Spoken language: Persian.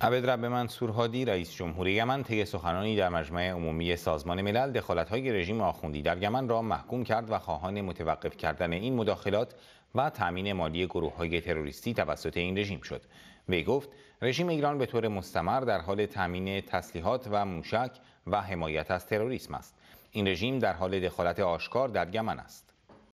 عبدرب منصور هادی رئیس جمهوری یمن طی سخنانی در مجمع عمومی سازمان ملل دخالت‌های رژیم آخوندی در یمن را محکوم کرد و خواهان متوقف کردن این مداخلات و تأمین مالی گروه های تروریستی توسط این رژیم شد. وی گفت رژیم ایران به طور مستمر در حال تأمین تسلیحات و موشک و حمایت از تروریسم است. این رژیم در حال دخالت آشکار در یمن است.